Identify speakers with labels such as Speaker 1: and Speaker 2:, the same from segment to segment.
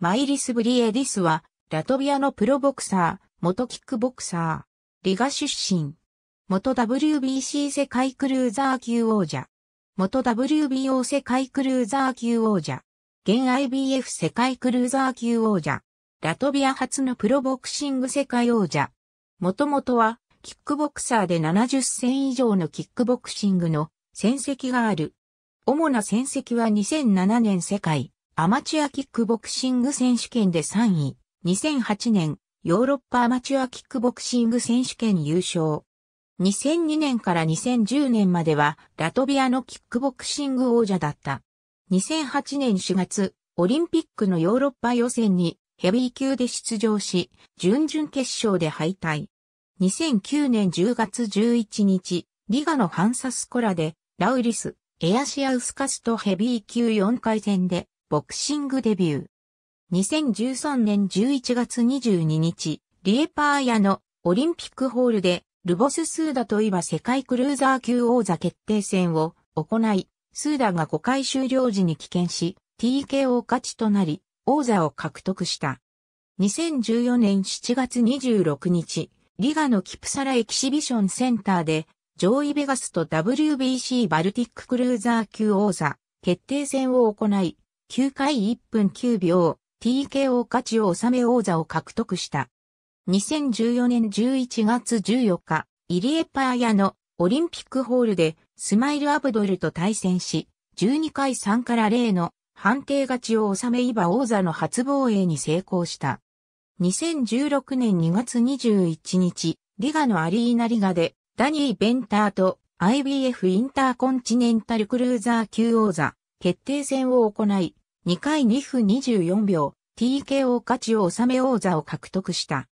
Speaker 1: マイリス・ブリエディスは、ラトビアのプロボクサー、元キックボクサー、リガ出身。元 WBC 世界クルーザー級王者。元 WBO 世界クルーザー級王者。現 IBF 世界クルーザー級王者。ラトビア初のプロボクシング世界王者。もともとは、キックボクサーで70戦以上のキックボクシングの戦績がある。主な戦績は2007年世界アマチュアキックボクシング選手権で3位。2008年、ヨーロッパアマチュアキックボクシング選手権優勝。2002年から2010年までは、ラトビアのキックボクシング王者だった。2008年4月、オリンピックのヨーロッパ予選にヘビー級で出場し、準々決勝で敗退。2009年10月11日、リガのハンサスコラで、ラウリス、エアシアウスカスとヘビー級4回戦でボクシングデビュー。2013年11月22日、リエパーヤのオリンピックホールで、ルボス・スーダといば世界クルーザー級王座決定戦を行い、スーダが5回終了時に棄権し、TKO 勝ちとなり、王座を獲得した。2014年7月26日、リガのキプサラエキシビションセンターで、上位ベガスと WBC バルティッククルーザー級王座決定戦を行い、9回1分9秒、TKO 勝ちを収め王座を獲得した。2014年11月14日、イリエパーヤのオリンピックホールでスマイル・アブドルと対戦し、12回3から0の判定勝ちを収めイバ王座の初防衛に成功した。2016年2月21日、リガのアリーナリガでダニー・ベンターと IBF インターコンチネンタルクルーザー級王座決定戦を行い、2回2分24秒、TKO 勝ちを収め王座を獲得した。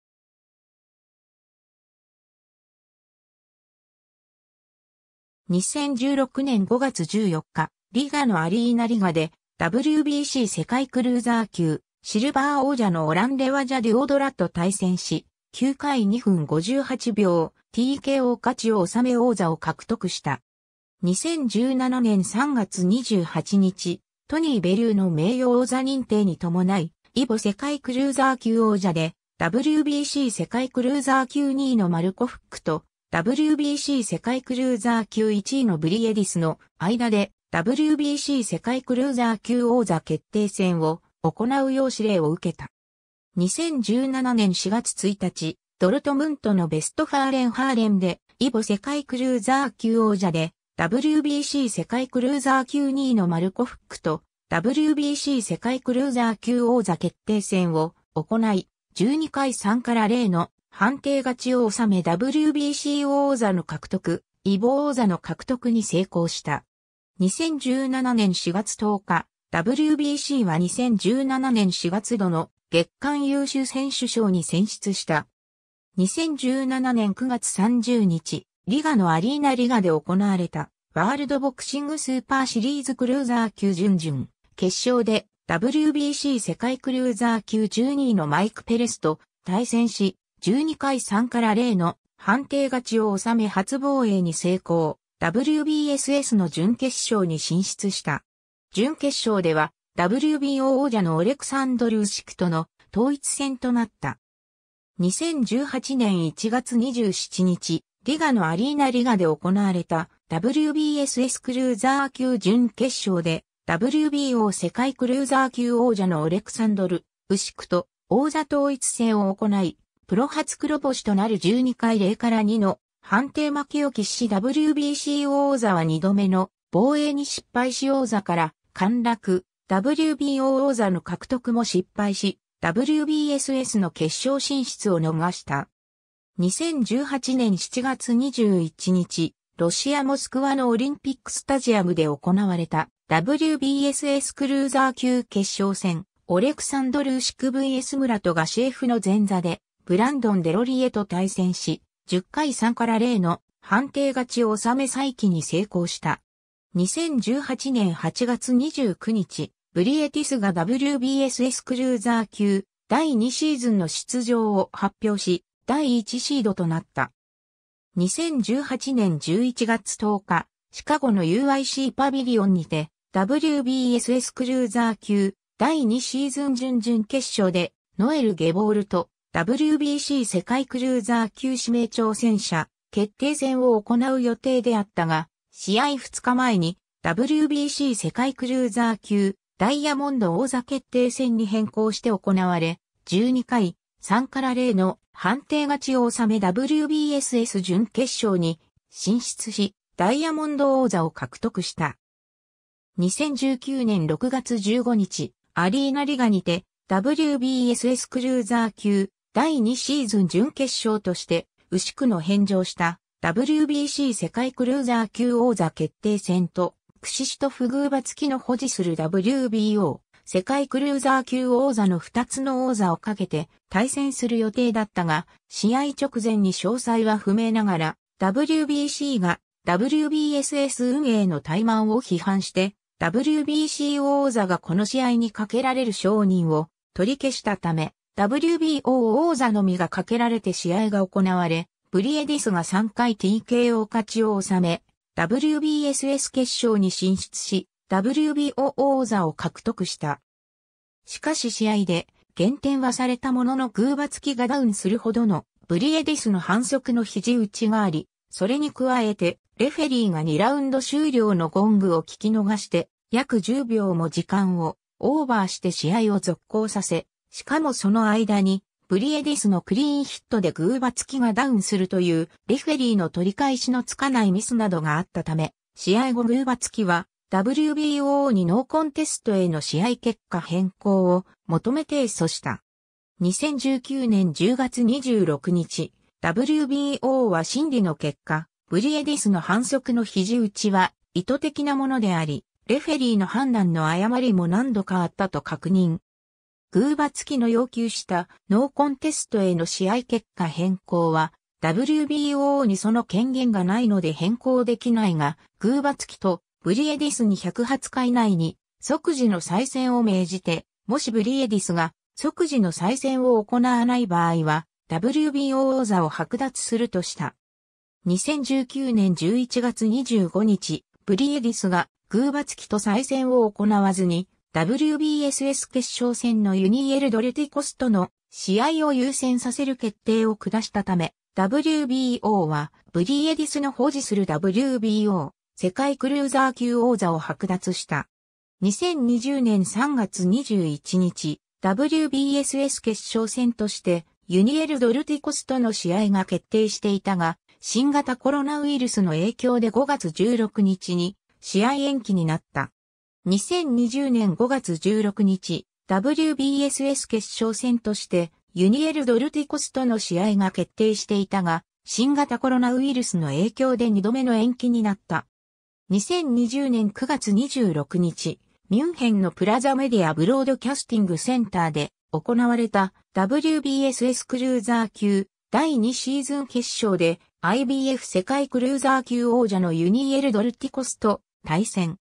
Speaker 1: 2016年5月14日、リガのアリーナリガで WBC 世界クルーザー級シルバー王者のオランレワジャ・デュオドラと対戦し、9回2分58秒 TKO 勝ちを収め王座を獲得した。2017年3月28日、トニー・ベリューの名誉王座認定に伴い、イボ世界クルーザー級王者で、WBC 世界クルーザー級2位のマルコ・フックと、WBC 世界クルーザー級1位のブリエディスの間で、WBC 世界クルーザー級王座決定戦を行うよう指令を受けた。2017年4月1日、ドルトムントのベストファーレンハーレンで、イボ世界クルーザー級王者で、WBC 世界クルーザー級2位のマルコフックと WBC 世界クルーザー級王座決定戦を行い、12回3から0の判定勝ちを収め WBC 王座の獲得、イボ王座の獲得に成功した。2017年4月10日、WBC は2017年4月度の月間優秀選手賞に選出した。2017年9月30日、リガのアリーナリガで行われたワールドボクシングスーパーシリーズクルーザー級準々決勝で WBC 世界クルーザー級12位のマイク・ペレスと対戦し12回3から0の判定勝ちを収め初防衛に成功 WBSS の準決勝に進出した。準決勝では WBO 王者のオレクサンドル・ーシクとの統一戦となった。2018年1月27日、リガのアリーナリガで行われた WBSS クルーザー級準決勝で WBO 世界クルーザー級王者のオレクサンドル・ウシクと王座統一戦を行い、プロ初黒星となる12回0から2の判定負けを喫し WBC 王座は2度目の防衛に失敗し王座から陥落、WBO 王座の獲得も失敗し、WBSS の決勝進出を逃した。2018年7月21日、ロシア・モスクワのオリンピックスタジアムで行われた WBSS クルーザー級決勝戦、オレクサンドルーシク VS 村とガシエフの前座で、ブランドン・デロリエと対戦し、10回3から0の判定勝ちを収め再起に成功した。2018年8月29日、ブリエティスが WBSS クルーザー級第2シーズンの出場を発表し、第1シードとなった。2018年11月10日、シカゴの UIC パビリオンにて、WBSS クルーザー級第2シーズン準々決勝で、ノエル・ゲボールと WBC 世界クルーザー級指名挑戦者決定戦を行う予定であったが、試合2日前に WBC 世界クルーザー級ダイヤモンド王座決定戦に変更して行われ、12回3から0の判定勝ちを収め WBSS 準決勝に進出し、ダイヤモンド王座を獲得した。2019年6月15日、アリーナリガにて WBSS クルーザー級第2シーズン準決勝として、牛久の返上した WBC 世界クルーザー級王座決定戦と、クシシトフグーバ付きの保持する WBO 世界クルーザー級王座の2つの王座をかけて対戦する予定だったが、試合直前に詳細は不明ながら、WBC が WBSS 運営の怠慢を批判して、WBC 王座がこの試合にかけられる承認を取り消したため、WBO 王座のみがかけられて試合が行われ、ブリエディスが3回 TKO 勝ちを収め、WBSS 決勝に進出し、WBO 王座を獲得した。しかし試合で減点はされたもののグーバツキがダウンするほどのブリエディスの反則の肘打ちがあり、それに加えてレフェリーが2ラウンド終了のゴングを聞き逃して約10秒も時間をオーバーして試合を続行させ、しかもその間にブリエディスのクリーンヒットでグーバツキがダウンするというレフェリーの取り返しのつかないミスなどがあったため、試合後グーバツキは WBO にノーコンテストへの試合結果変更を求め提訴した。2019年10月26日、WBO は審理の結果、ブリエディスの反則の肘打ちは意図的なものであり、レフェリーの判断の誤りも何度かあったと確認。グーバ付きの要求したノーコンテストへの試合結果変更は WBO にその権限がないので変更できないが、グーバ付きとブリエディスに1 0 8回内に即時の再選を命じて、もしブリエディスが即時の再選を行わない場合は、WBO 王座を剥奪するとした。2019年11月25日、ブリエディスがグーバツキと再選を行わずに、WBSS 決勝戦のユニエル・ドレティコスとの試合を優先させる決定を下したため、WBO はブリエディスの保持する WBO 世界クルーザー級王座を剥奪した。2020年3月21日、WBSS 決勝戦として、ユニエル・ドルティコスとの試合が決定していたが、新型コロナウイルスの影響で5月16日に試合延期になった。2020年5月16日、WBSS 決勝戦として、ユニエル・ドルティコスとの試合が決定していたが、新型コロナウイルスの影響で2度目の延期になった。2020年9月26日、ミュンヘンのプラザメディアブロードキャスティングセンターで行われた WBSS クルーザー級第2シーズン決勝で IBF 世界クルーザー級王者のユニエル・ドルティコスと対戦。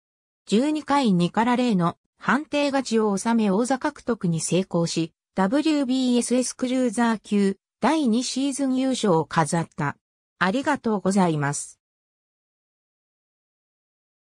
Speaker 1: 12回2から0の判定勝ちを収め王座獲得に成功し、WBSS クルーザー級第2シーズン優勝を飾った。ありがとうございます。